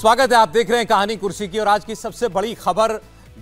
स्वागत है आप देख रहे हैं कहानी कुर्सी की और आज की सबसे बड़ी खबर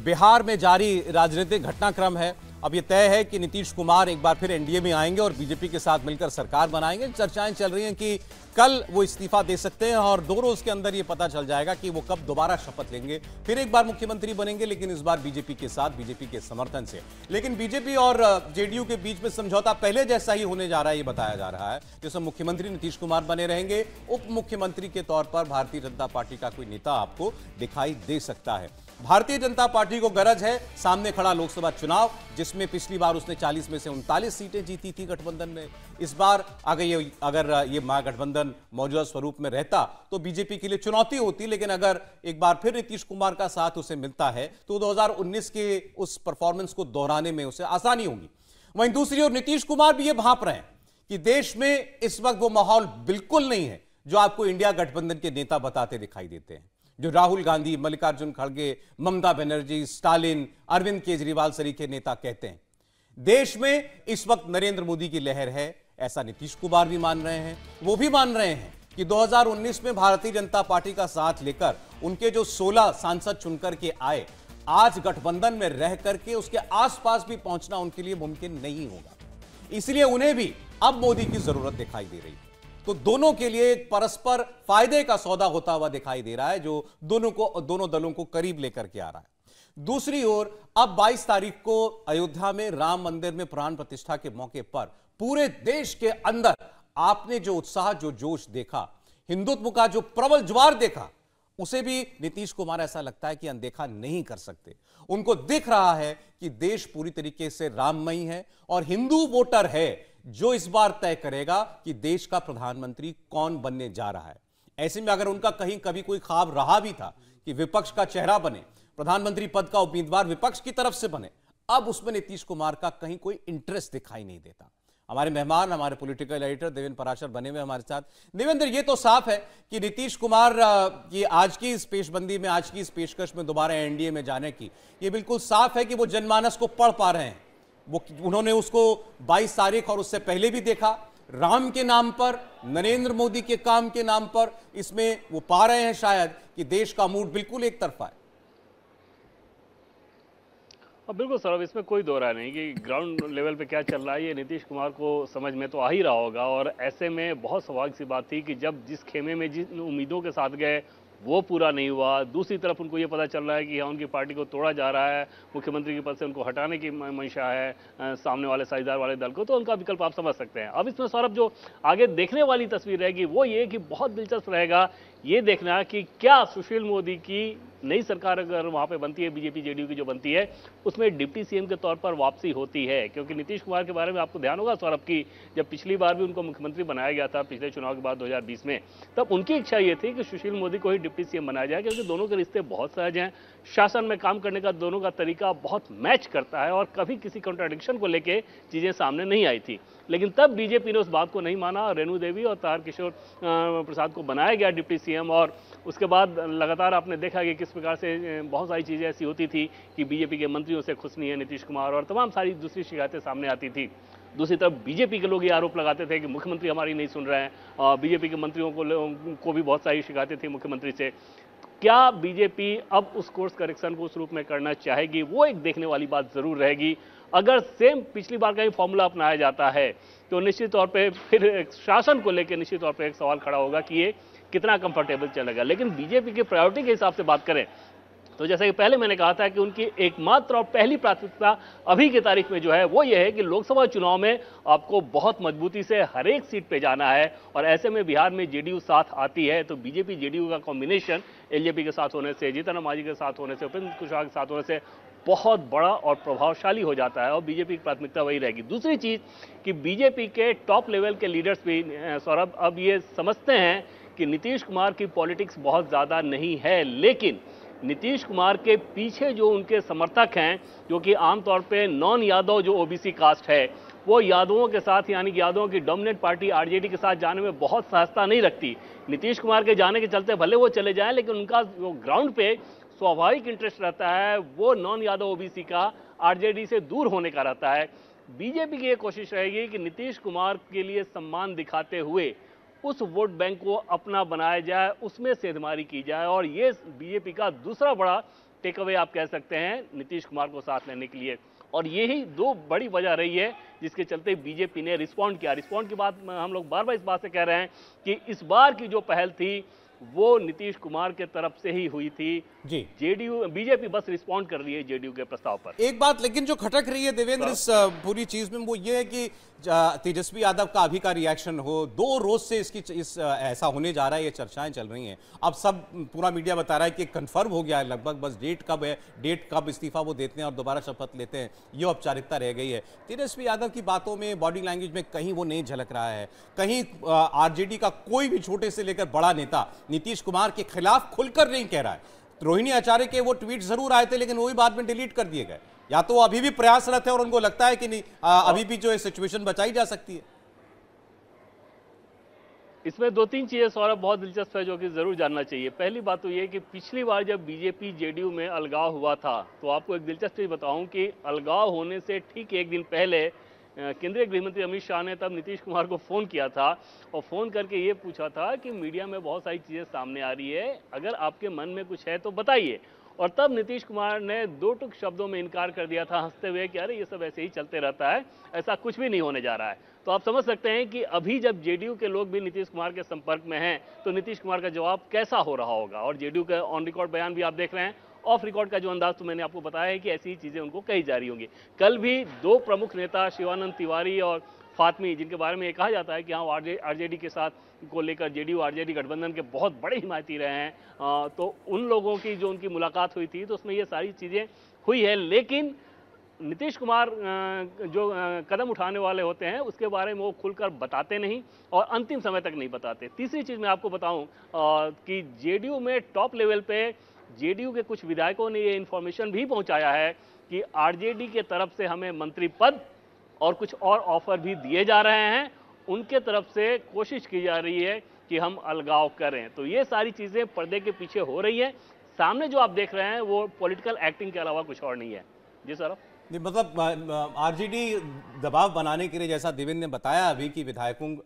बिहार में जारी राजनीतिक घटनाक्रम है अब ये तय है कि नीतीश कुमार एक बार फिर एनडीए में आएंगे और बीजेपी के साथ मिलकर सरकार बनाएंगे चर्चाएं चल रही हैं कि कल वो इस्तीफा दे सकते हैं और दो रोज के अंदर ये पता चल जाएगा कि वो कब दोबारा शपथ लेंगे फिर एक बार मुख्यमंत्री बनेंगे लेकिन इस बार बीजेपी के साथ बीजेपी के समर्थन से लेकिन बीजेपी और जेडीयू के बीच में समझौता पहले जैसा ही होने जा रहा है ये बताया जा रहा है जिसमें मुख्यमंत्री नीतीश कुमार बने रहेंगे उप मुख्यमंत्री के तौर पर भारतीय जनता पार्टी का कोई नेता आपको दिखाई दे सकता है भारतीय जनता पार्टी को गरज है सामने खड़ा लोकसभा चुनाव जिसमें पिछली बार उसने 40 में से उनतालीस सीटें जीती थी गठबंधन में इस बार अगर ये अगर ये महागठबंधन मौजूदा स्वरूप में रहता तो बीजेपी के लिए चुनौती होती लेकिन अगर एक बार फिर नीतीश कुमार का साथ उसे मिलता है तो 2019 के उस परफॉर्मेंस को दोहराने में उसे आसानी होगी वहीं दूसरी ओर नीतीश कुमार भी ये भाप रहे हैं कि देश में इस वक्त वो माहौल बिल्कुल नहीं है जो आपको इंडिया गठबंधन के नेता बताते दिखाई देते हैं जो राहुल गांधी मल्लिकार्जुन खड़गे ममता बनर्जी स्टालिन अरविंद केजरीवाल सरीके नेता कहते हैं देश में इस वक्त नरेंद्र मोदी की लहर है ऐसा नीतीश कुमार भी मान रहे हैं वो भी मान रहे हैं कि 2019 में भारतीय जनता पार्टी का साथ लेकर उनके जो 16 सांसद चुनकर के आए आज गठबंधन में रह करके उसके आसपास भी पहुंचना उनके लिए मुमकिन नहीं होगा इसलिए उन्हें भी अब मोदी की जरूरत दिखाई दे रही है तो दोनों के लिए एक परस्पर फायदे का सौदा होता हुआ दिखाई दे रहा है जो दोनों को दोनों दलों को करीब लेकर के आ रहा है दूसरी ओर अब 22 तारीख को अयोध्या में राम मंदिर में प्राण प्रतिष्ठा के मौके पर पूरे देश के अंदर आपने जो उत्साह जो जोश देखा हिंदुत्व का जो प्रबल ज्वार देखा उसे भी नीतीश कुमार ऐसा लगता है कि अनदेखा नहीं कर सकते उनको दिख रहा है कि देश पूरी तरीके से राममयी है और हिंदू वोटर है जो इस बार तय करेगा कि देश का प्रधानमंत्री कौन बनने जा रहा है ऐसे में अगर उनका कहीं कभी कोई खाब रहा भी था कि विपक्ष का चेहरा बने प्रधानमंत्री पद का उम्मीदवार विपक्ष की तरफ से बने अब उसमें नीतीश कुमार का कहीं कोई इंटरेस्ट दिखाई नहीं देता हमारे मेहमान हमारे पॉलिटिकल एडिटर देवेंद्र पराशर बने हुए हमारे साथ देवेंद्र ये तो साफ है कि नीतीश कुमार की आज की इस पेशबंदी में आज की इस पेशकश में दोबारा एनडीए में जाने की ये बिल्कुल साफ है कि वो जनमानस को पढ़ पा रहे हैं वो उन्होंने उसको 22 तारीख और उससे पहले भी देखा राम के नाम पर नरेंद्र मोदी के काम के नाम पर इसमें वो पा रहे हैं शायद कि देश का मूड बिल्कुल एक तरफा है अब बिल्कुल सर इसमें कोई दो नहीं कि ग्राउंड लेवल पे क्या चल रहा है ये नीतीश कुमार को समझ में तो आ ही रहा होगा और ऐसे में बहुत सौभाग्य सी बात थी कि जब जिस खेमे में जिन उम्मीदों के साथ गए वो पूरा नहीं हुआ दूसरी तरफ उनको ये पता चल रहा है कि हाँ उनकी पार्टी को तोड़ा जा रहा है मुख्यमंत्री के पद से उनको हटाने की मंशा है सामने वाले साझेदार वाले दल को तो उनका विकल्प आप समझ सकते हैं अब इसमें सौरभ जो आगे देखने वाली तस्वीर रहेगी वो ये कि बहुत दिलचस्प रहेगा ये देखना कि क्या सुशील मोदी की नई सरकार अगर वहाँ पे बनती है बीजेपी जेडीयू की जो बनती है उसमें डिप्टी सीएम के तौर पर वापसी होती है क्योंकि नीतीश कुमार के बारे में आपको ध्यान होगा सौरभ की जब पिछली बार भी उनको मुख्यमंत्री बनाया गया था पिछले चुनाव के बाद 2020 में तब उनकी इच्छा ये थी कि सुशील मोदी को ही डिप्टी सीएम बनाया जाए क्योंकि दोनों के रिश्ते बहुत सहज हैं शासन में काम करने का दोनों का तरीका बहुत मैच करता है और कभी किसी कॉन्ट्राडिक्शन को लेकर चीज़ें सामने नहीं आई थी लेकिन तब बीजेपी ने उस बात को नहीं माना रेणु देवी और तार किशोर प्रसाद को बनाया गया डिप्टी सीएम और उसके बाद लगातार आपने देखा कि किस प्रकार से बहुत सारी चीज़ें ऐसी होती थी कि बीजेपी के मंत्रियों से खुश नहीं है नीतीश कुमार और तमाम सारी दूसरी शिकायतें सामने आती थी दूसरी तरफ बीजेपी के लोग ये आरोप लगाते थे कि मुख्यमंत्री हमारी नहीं सुन रहे हैं और बीजेपी के मंत्रियों को को भी बहुत सारी शिकायतें थी मुख्यमंत्री से क्या बीजेपी अब उस कोर्स करेक्शन को उस रूप में करना चाहेगी वो एक देखने वाली बात ज़रूर रहेगी अगर सेम पिछली बार का ही फॉर्मूला अपनाया जाता है तो निश्चित तौर पे फिर शासन को लेकर निश्चित तौर पे एक सवाल खड़ा होगा कि ये कितना कंफर्टेबल चलेगा लेकिन बीजेपी की प्रायोरिटी के हिसाब से बात करें तो जैसे कि पहले मैंने कहा था कि उनकी एकमात्र और पहली प्राथमिकता अभी की तारीख में जो है वो ये है कि लोकसभा चुनाव में आपको बहुत मजबूती से हर एक सीट पे जाना है और ऐसे में बिहार में जेडीयू साथ आती है तो बीजेपी जेडीयू का कॉम्बिनेशन एलजेपी के साथ होने से जीतन मांझी के साथ होने से उपेंद्र कुशवाहा के साथ होने से बहुत बड़ा और प्रभावशाली हो जाता है और बीजेपी की प्राथमिकता वही रहेगी दूसरी चीज़ कि बीजेपी के टॉप लेवल के लीडर्स भी सौरभ अब ये समझते हैं कि नीतीश कुमार की पॉलिटिक्स बहुत ज़्यादा नहीं है लेकिन नीतीश कुमार के पीछे जो उनके समर्थक हैं जो कि आमतौर पर नॉन यादव जो ओ कास्ट है वो यादवों के साथ यानी कि यादवों की डोमिनेंट पार्टी आरजेडी के साथ जाने में बहुत सहजता नहीं रखती नीतीश कुमार के जाने के चलते भले वो चले जाएं लेकिन उनका वो ग्राउंड पे स्वाभाविक इंटरेस्ट रहता है वो नॉन यादव ओबीसी का आरजेडी से दूर होने का रहता है बीजेपी की ये कोशिश रहेगी कि नीतीश कुमार के लिए सम्मान दिखाते हुए उस वोट बैंक को अपना बनाया जाए उसमें सेधमारी की जाए और ये बीजेपी का दूसरा बड़ा टेक अवे आप कह सकते हैं नीतीश कुमार को साथ लेने के लिए और यही दो बड़ी वजह रही है जिसके चलते बीजेपी ने रिस्पॉन्ड किया रिस्पॉन्ड की बात हम लोग बार बार इस बात से कह रहे हैं कि इस बार की जो पहल थी वो नीतीश कुमार के तरफ से ही हुई थी जी जेडीयू बीजेपी बस रिस्पॉन्ड कर रही है जेडीयू के प्रस्ताव पर एक बात लेकिन जो खटक रही है देवेंद्र इस हाँ। पूरी चीज में वो ये है कि तेजस्वी यादव का अभी का रिएक्शन हो दो रोज से इसकी इस ऐसा होने जा रहा है ये चर्चाएं चल रही हैं अब सब पूरा मीडिया बता रहा है कि कंफर्म हो गया है लगभग बस डेट कब है डेट कब इस्तीफा वो देते हैं और दोबारा शपथ लेते हैं ये औपचारिकता रह गई है तेजस्वी यादव की बातों में बॉडी लैंग्वेज में कहीं वो नहीं झलक रहा है कहीं आरजेडी का कोई भी छोटे से लेकर बड़ा नेता नीतीश कुमार के खिलाफ खुलकर नहीं कह रहा है रोहिणी आचार्य के वो ट्वीट जरूर आए थे लेकिन वो भी बाद में डिलीट कर दिए गए या तो अभी भी प्रयासरत है और उनको लगता है कि नहीं आ, अभी भी जो है सिचुएशन बचाई जा सकती है इसमें दो तीन चीज़ें सौरभ बहुत दिलचस्प है जो कि ज़रूर जानना चाहिए पहली बात तो ये कि पिछली बार जब बीजेपी जेडीयू में अलगाव हुआ था तो आपको एक दिलचस्प चीज़ बताऊं कि अलगाव होने से ठीक एक दिन पहले केंद्रीय गृह मंत्री अमित शाह ने तब नीतीश कुमार को फ़ोन किया था और फ़ोन करके ये पूछा था कि मीडिया में बहुत सारी चीज़ें सामने आ रही है अगर आपके मन में कुछ है तो बताइए और तब नीतीश कुमार ने दो टुक शब्दों में इनकार कर दिया था हंसते हुए कि अरे ये सब ऐसे ही चलते रहता है ऐसा कुछ भी नहीं होने जा रहा है तो आप समझ सकते हैं कि अभी जब जेडीयू के लोग भी नीतीश कुमार के संपर्क में हैं तो नीतीश कुमार का जवाब कैसा हो रहा होगा और जेडीयू का ऑन रिकॉर्ड बयान भी आप देख रहे हैं ऑफ रिकॉर्ड का जो अंदाज तो मैंने आपको बताया है कि ऐसी ही चीज़ें उनको कही जा रही होंगी कल भी दो प्रमुख नेता शिवानंद तिवारी और फातमी जिनके बारे में ये कहा जाता है कि हाँ आरजे आरजेडी के साथ को लेकर जेडीयू आरजेडी गठबंधन के बहुत बड़े हिमायती रहे हैं तो उन लोगों की जो उनकी मुलाकात हुई थी तो उसमें ये सारी चीज़ें हुई है लेकिन नीतीश कुमार जो कदम उठाने वाले होते हैं उसके बारे में वो खुलकर बताते नहीं और अंतिम समय तक नहीं बताते तीसरी चीज़ मैं आपको बताऊं कि जेडीयू में टॉप लेवल पे जेडीयू के कुछ विधायकों ने ये इन्फॉर्मेशन भी पहुंचाया है कि आरजेडी के तरफ से हमें मंत्री पद और कुछ और ऑफर भी दिए जा रहे हैं उनके तरफ से कोशिश की जा रही है कि हम अलगाव करें तो ये सारी चीज़ें पर्दे के पीछे हो रही हैं सामने जो आप देख रहे हैं वो पॉलिटिकल एक्टिंग के अलावा कुछ और नहीं है जी सर नहीं मतलब आरजेडी दबाव बनाने के लिए जैसा दिविंद ने बताया अभी कि विधायकों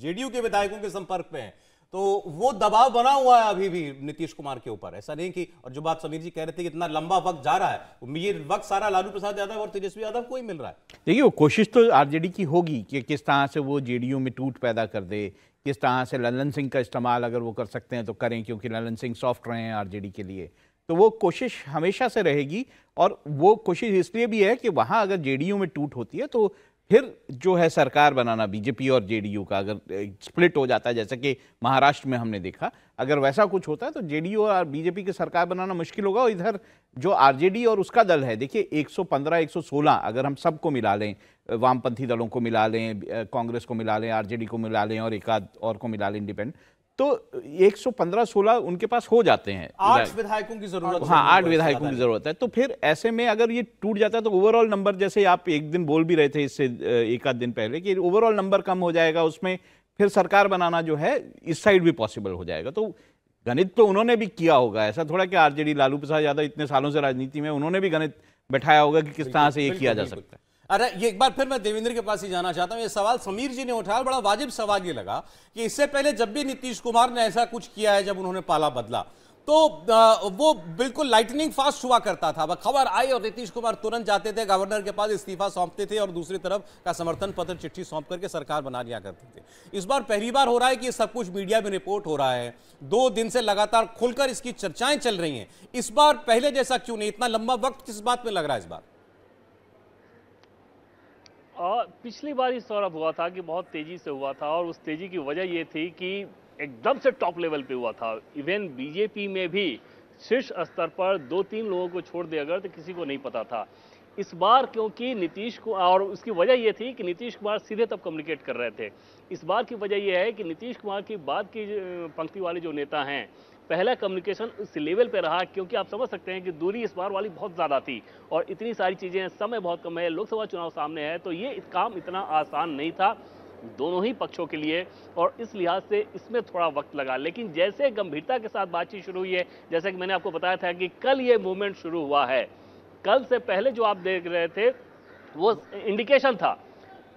जेडीयू के विधायकों के संपर्क में हैं तो वो दबाव बना हुआ है अभी भी नीतीश कुमार के ऊपर ऐसा नहीं कि और जो बात समीर जी कह रहे थे कि इतना लंबा वक्त जा रहा है ये वक्त सारा लालू प्रसाद यादव और तेजस्वी यादव को ही मिल रहा है देखिए वो कोशिश तो आरजेडी की होगी कि किस तरह से वो जेडीयू में टूट पैदा कर दे किस तरह से ललन सिंह का इस्तेमाल अगर वो कर सकते हैं तो करें क्योंकि ललन सिंह सॉफ्ट रहे हैं आर के लिए तो वो कोशिश हमेशा से रहेगी और वो कोशिश इसलिए भी है कि वहाँ अगर जेडीयू में टूट होती है तो फिर जो है सरकार बनाना बीजेपी और जेडीयू का अगर स्प्लिट हो जाता है जैसा कि महाराष्ट्र में हमने देखा अगर वैसा कुछ होता है तो जेडीयू और बीजेपी की सरकार बनाना मुश्किल होगा और इधर जो आरजेडी और उसका दल है देखिए 115 116 अगर हम सबको मिला लें वामपंथी दलों को मिला लें कांग्रेस को मिला लें आर को मिला लें और एक आध और को मिला लें इंडिपेंडेंट तो 115 16 उनके पास हो जाते हैं आठ विधायकों की जरूरत हाँ आठ विधायकों की जरूरत है तो फिर ऐसे में अगर ये टूट जाता है तो ओवरऑल नंबर जैसे आप एक दिन बोल भी रहे थे इससे एक आध दिन पहले कि ओवरऑल नंबर कम हो जाएगा उसमें फिर सरकार बनाना जो है इस साइड भी पॉसिबल हो जाएगा तो गणित तो उन्होंने भी किया होगा ऐसा थोड़ा कि आरजेडी लालू प्रसाद यादव इतने सालों से राजनीति में उन्होंने भी गणित बैठाया होगा कि किस तरह से ये किया जा सकता है अरे ये एक बार फिर मैं देवेंद्र के पास ही जाना चाहता हूँ ये सवाल समीर जी ने उठाया बड़ा वाजिब सवाल ये लगा कि इससे पहले जब भी नीतीश कुमार ने ऐसा कुछ किया है जब उन्होंने पाला बदला तो वो बिल्कुल लाइटनिंग फास्ट हुआ करता था वह खबर आई और नीतीश कुमार तुरंत जाते थे गवर्नर के पास इस्तीफा सौंपते थे और दूसरी तरफ का समर्थन पत्र चिट्ठी सौंप करके सरकार बना लिया करते थे इस बार पहली बार हो रहा है कि सब कुछ मीडिया में रिपोर्ट हो रहा है दो दिन से लगातार खुलकर इसकी चर्चाएं चल रही हैं इस बार पहले जैसा क्यों नहीं इतना लंबा वक्त किस बात में लग रहा है इस बार और पिछली बार ही सौरभ हुआ था कि बहुत तेजी से हुआ था और उस तेजी की वजह ये थी कि एकदम से टॉप लेवल पे हुआ था इवन बीजेपी में भी शीर्ष स्तर पर दो तीन लोगों को छोड़ दिया अगर तो किसी को नहीं पता था इस बार क्योंकि नीतीश को और उसकी वजह यह थी कि नीतीश कुमार सीधे तब कम्युनिकेट कर रहे थे इस बार की वजह यह है कि नीतीश कुमार की बात की पंक्ति वाले जो नेता हैं पहला कम्युनिकेशन उस लेवल पे रहा क्योंकि आप समझ सकते हैं कि दूरी इस बार वाली बहुत ज़्यादा थी और इतनी सारी चीज़ें हैं समय बहुत कम है लोकसभा चुनाव सामने है तो ये काम इतना आसान नहीं था दोनों ही पक्षों के लिए और इस लिहाज से इसमें थोड़ा वक्त लगा लेकिन जैसे गंभीरता के साथ बातचीत शुरू हुई है जैसे कि मैंने आपको बताया था कि कल ये मूवमेंट शुरू हुआ है कल से पहले जो आप देख रहे थे वो इंडिकेशन था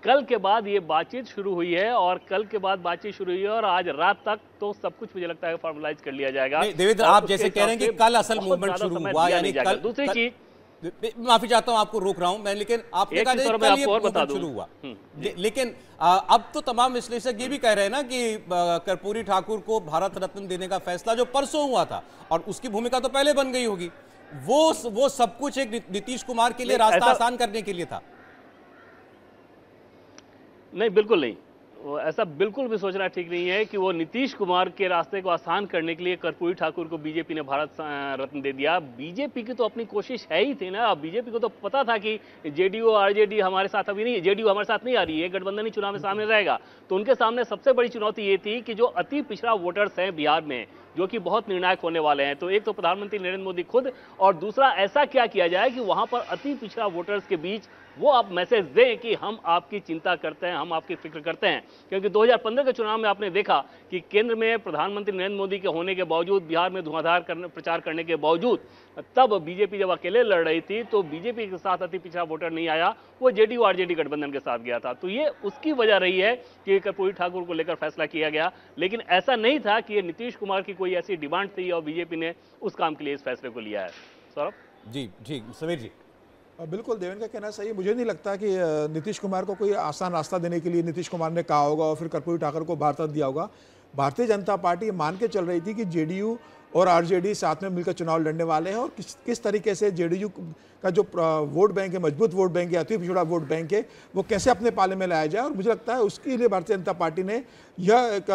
कल के बाद ये बातचीत शुरू हुई है और कल के बाद बातचीत शुरू हुई है और आज रात तक तो सब कुछ मुझे लगता है फॉर्मलाइज कर लिया जाएगा देवेंद्र आप जैसे कह रहे हैं कि कल असल मूवमेंट शुरू हुआ यानी कल दूसरी चीज माफी चाहता हूं आपको रोक रहा हूं मैं लेकिन आपने कहा कल ये बता शुरू हुआ हम्म। लेकिन आ, अब तो तमाम विश्लेषक ये भी कह रहे हैं ना कि कर्पूरी ठाकुर को भारत रत्न देने का फैसला जो परसों हुआ था और उसकी भूमिका तो पहले बन गई होगी वो वो सब कुछ एक नीतीश कुमार के लिए रास्ता आसान करने के लिए था नहीं बिल्कुल नहीं वो ऐसा बिल्कुल भी सोचना ठीक नहीं है कि वो नीतीश कुमार के रास्ते को आसान करने के लिए कर्पूरी ठाकुर को बीजेपी ने भारत रत्न दे दिया बीजेपी की तो अपनी कोशिश है ही थी ना बीजेपी को तो पता था कि जेडीयू और आरजेडी हमारे साथ अभी नहीं जेडीयू हमारे साथ नहीं आ रही है गठबंधन ही चुनाव में सामने रहेगा तो उनके सामने सबसे बड़ी चुनौती ये थी कि जो अति पिछड़ा वोटर्स हैं बिहार में जो कि बहुत निर्णायक होने वाले हैं तो एक तो प्रधानमंत्री नरेंद्र मोदी खुद और दूसरा ऐसा क्या किया जाए कि वहां पर अति पिछड़ा वोटर्स के बीच वो आप मैसेज दें कि हम आपकी चिंता करते हैं हम आपकी फिक्र करते हैं क्योंकि 2015 के चुनाव में आपने देखा कि केंद्र में प्रधानमंत्री नरेंद्र मोदी के होने के बावजूद बिहार में धुआंधार करने प्रचार करने के बावजूद तब बीजेपी जब अकेले लड़ रही थी तो बीजेपी के साथ अति पिछड़ा वोटर नहीं आया वो जेडीयू आरजेडी गठबंधन के साथ गया था तो ये उसकी वजह रही है कि कर्पूरी ठाकुर को लेकर फैसला किया गया लेकिन ऐसा नहीं था कि ये नीतीश कुमार की कोई ऐसी डिमांड थी और बीजेपी ने उस काम के लिए इस फैसले को लिया है सौरभ जी ठीक समीर जी बिल्कुल देवेंद्र का कहना सही मुझे नहीं लगता कि नीतीश कुमार को कोई आसान रास्ता देने के लिए नीतीश कुमार ने कहा होगा और फिर कर्पूरी ठाकर को भारत दिया होगा भारतीय जनता पार्टी मान के चल रही थी कि जेडीयू और आरजेडी साथ में मिलकर चुनाव लड़ने वाले हैं और किस किस तरीके से जेडीयू का जो वोट बैंक है मजबूत वोट बैंक है अति पिछड़ा वोट बैंक है वो कैसे अपने पाले में लाया जाए और मुझे लगता है उसके लिए भारतीय जनता पार्टी ने यह एक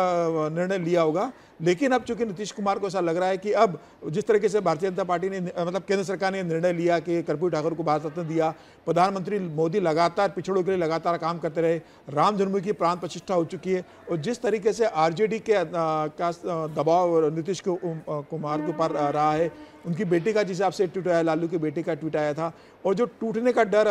निर्णय लिया होगा लेकिन अब चूंकि नीतीश कुमार को ऐसा लग रहा है कि अब जिस तरीके से भारतीय जनता पार्टी ने मतलब केंद्र सरकार ने निर्णय लिया कि कर्पूर ठाकुर को भारत रत्न दिया प्रधानमंत्री मोदी लगातार पिछड़ों के लिए लगातार काम करते रहे राम जन्म की प्राण प्रतिष्ठा हो चुकी है और जिस तरीके से आरजेडी के का दबाव नीतीश को कुमार के ऊपर रहा है उनकी बेटी का जिस हिसाब से ट्वीट आया लालू की बेटी का ट्वीट आया था और जो टूटने का डर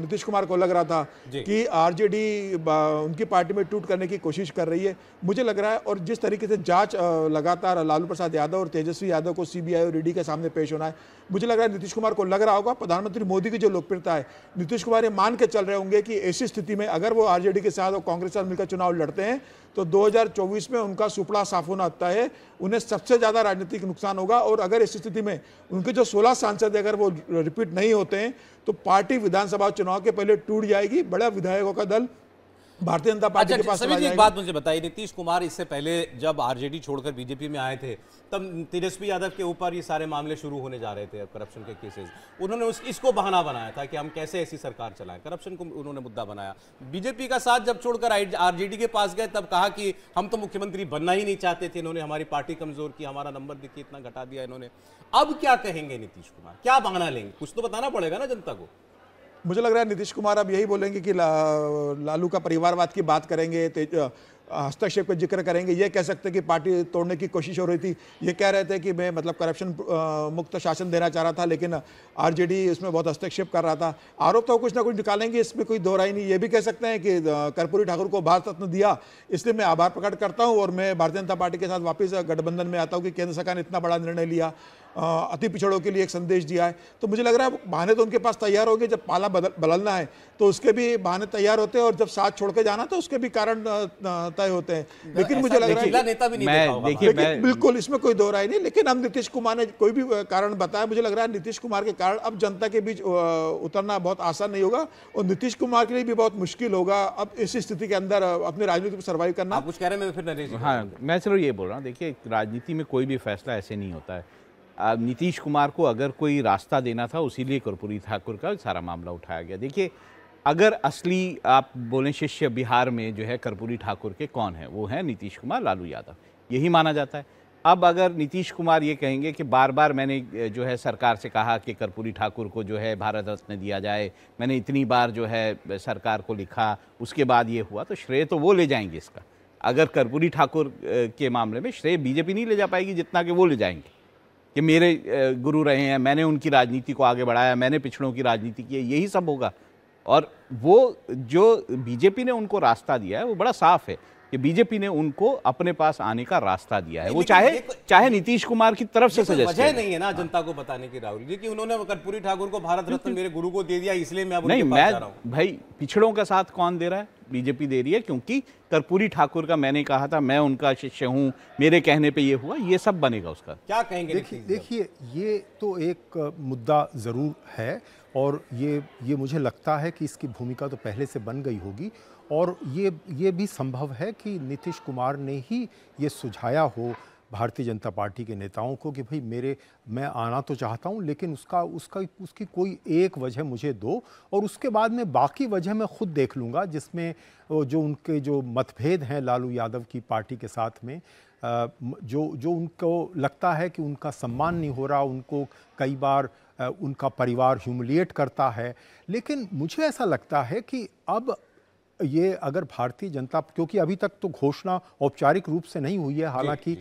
नीतीश कुमार को लग रहा था कि आरजेडी उनकी पार्टी में टूट करने की कोशिश कर रही है मुझे लग रहा है और जिस तरीके से जांच लगातार लालू प्रसाद यादव और तेजस्वी यादव को सीबीआई और ईडी के सामने पेश होना है मुझे लग रहा है नीतीश कुमार को लग रहा होगा प्रधानमंत्री मोदी की जो लोकप्रियता है नीतीश कुमार ये मान के चल रहे होंगे कि ऐसी स्थिति में अगर वो आरजेडी के साथ और कांग्रेस के साथ मिलकर चुनाव लड़ते हैं तो 2024 में उनका सुपड़ा साफ होना आता है उन्हें सबसे ज़्यादा राजनीतिक नुकसान होगा और अगर ऐसी स्थिति में में उनके जो 16 सांसद अगर वो रिपीट नहीं होते हैं तो पार्टी विधानसभा चुनाव के पहले टूट जाएगी बड़ा विधायकों का दल भारतीय जनता पार्टी अच्छा, के अच्छा, पास एक बात मुझे बताइए नीतीश कुमार इससे पहले जब आरजेडी छोड़कर बीजेपी में आए थे तब तेजस्वी यादव के ऊपर ये सारे मामले शुरू होने जा रहे थे करप्शन के केसेस उन्होंने उस इसको बहाना बनाया था कि हम कैसे ऐसी सरकार चलाएं करप्शन को उन्होंने मुद्दा बनाया बीजेपी का साथ जब छोड़कर आरजेडी के पास गए तब कहा कि हम तो मुख्यमंत्री बनना ही नहीं चाहते थे इन्होंने हमारी पार्टी कमजोर की हमारा नंबर देखिए इतना घटा दिया इन्होंने अब क्या कहेंगे नीतीश कुमार क्या बहाना लेंगे कुछ तो बताना पड़ेगा ना जनता को मुझे लग रहा है नीतीश कुमार अब यही बोलेंगे कि ला, लालू का परिवारवाद की बात करेंगे हस्तक्षेप का जिक्र करेंगे ये कह सकते कि पार्टी तोड़ने की कोशिश हो रही थी ये कह रहे थे कि मैं मतलब करप्शन मुक्त शासन देना चाह रहा था लेकिन आरजेडी इसमें बहुत हस्तक्षेप कर रहा था आरोप तो कुछ ना कुछ निकालेंगे इसमें कोई दो नहीं ये भी कह सकते हैं कि कर्पूरी ठाकुर को भारत रत्न दिया इसलिए मैं आभार प्रकट करता हूँ और मैं भारतीय जनता पार्टी के साथ वापस गठबंधन में आता हूँ कि केंद्र सरकार ने इतना बड़ा निर्णय लिया अति पिछड़ों के लिए एक संदेश दिया है तो मुझे लग रहा है बहाने तो उनके पास तैयार होंगे जब पाला बदल बदलना है तो उसके भी बहाने तैयार होते हैं और जब साथ छोड़ के जाना तो उसके भी कारण तय होते हैं लेकिन मुझे लग रहा है नेता भी नहीं लेकिन बिल्कुल इसमें कोई दोहरा ही नहीं लेकिन हम नीतीश कुमार ने कोई भी कारण बताया मुझे लग रहा है नीतीश कुमार के कारण अब जनता के बीच उतरना बहुत आसान नहीं होगा और नीतीश कुमार के लिए भी बहुत मुश्किल होगा अब इस स्थिति के अंदर अपनी राजनीति को सर्वाइव करना कुछ कह रहे हैं मैं फिर नरेश हाँ मैं चलो ये बोल रहा हूँ देखिए राजनीति में कोई भी फैसला ऐसे नहीं होता है नीतीश कुमार को अगर कोई रास्ता देना था लिए कर्पूरी ठाकुर का सारा मामला उठाया गया देखिए अगर असली आप बोलें शिष्य बिहार में जो है कर्पूरी ठाकुर के कौन है वो है नीतीश कुमार लालू यादव यही माना जाता है अब अगर नीतीश कुमार ये कहेंगे कि बार बार मैंने जो है सरकार से कहा कि कर्पूरी ठाकुर को जो है भारत रत्न दिया जाए मैंने इतनी बार जो है सरकार को लिखा उसके बाद ये हुआ तो श्रेय तो वो ले जाएंगे इसका अगर कर्पूरी ठाकुर के मामले में श्रेय बीजेपी नहीं ले जा पाएगी जितना कि वो ले जाएंगे कि मेरे गुरु रहे हैं मैंने उनकी राजनीति को आगे बढ़ाया मैंने पिछड़ों की राजनीति की है यही सब होगा और वो जो बीजेपी ने उनको रास्ता दिया है वो बड़ा साफ है कि बीजेपी ने उनको अपने पास आने का रास्ता दिया है वो चाहे चाहे नीतीश कुमार की तरफ से सजेस्ट वजह नहीं है ना जनता को बताने की राहुल जी कि उन्होंने कर्पूरी ठाकुर को भारत रत्न मेरे गुरु को दे दिया इसलिए मैं नहीं मैं भाई पिछड़ों का साथ कौन दे रहा है बीजेपी दे रही है क्योंकि कर्पूरी ठाकुर का मैंने कहा था मैं उनका शिष्य हूँ मेरे कहने पे ये हुआ ये सब बनेगा उसका क्या कहेंगे देखिए देखिए ये तो एक मुद्दा ज़रूर है और ये ये मुझे लगता है कि इसकी भूमिका तो पहले से बन गई होगी और ये ये भी संभव है कि नीतीश कुमार ने ही ये सुझाया हो भारतीय जनता पार्टी के नेताओं को कि भाई मेरे मैं आना तो चाहता हूँ लेकिन उसका उसका उसकी कोई एक वजह मुझे दो और उसके बाद में बाकी वजह मैं खुद देख लूँगा जिसमें जो उनके जो मतभेद हैं लालू यादव की पार्टी के साथ में जो जो उनको लगता है कि उनका सम्मान नहीं हो रहा उनको कई बार उनका परिवार ह्यूमिलिएट करता है लेकिन मुझे ऐसा लगता है कि अब ये अगर भारतीय जनता क्योंकि अभी तक तो घोषणा औपचारिक रूप से नहीं हुई है हालांकि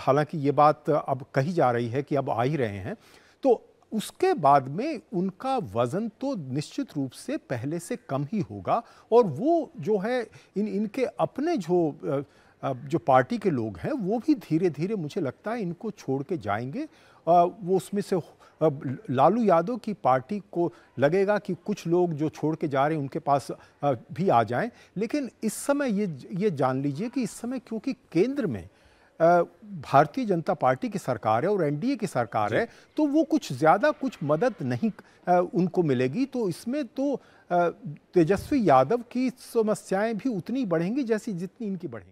हालांकि ये बात अब कही जा रही है कि अब आ ही रहे हैं तो उसके बाद में उनका वज़न तो निश्चित रूप से पहले से कम ही होगा और वो जो है इन इनके अपने जो जो पार्टी के लोग हैं वो भी धीरे धीरे मुझे लगता है इनको छोड़ के जाएंगे वो उसमें से लालू यादव की पार्टी को लगेगा कि कुछ लोग जो छोड़ के जा रहे हैं उनके पास भी आ जाएं लेकिन इस समय ये ये जान लीजिए कि इस समय क्योंकि केंद्र में भारतीय जनता पार्टी की सरकार है और एनडीए की सरकार है तो वो कुछ ज़्यादा कुछ मदद नहीं उनको मिलेगी तो इसमें तो तेजस्वी यादव की समस्याएं भी उतनी बढ़ेंगी जैसी जितनी इनकी बढ़ेंगी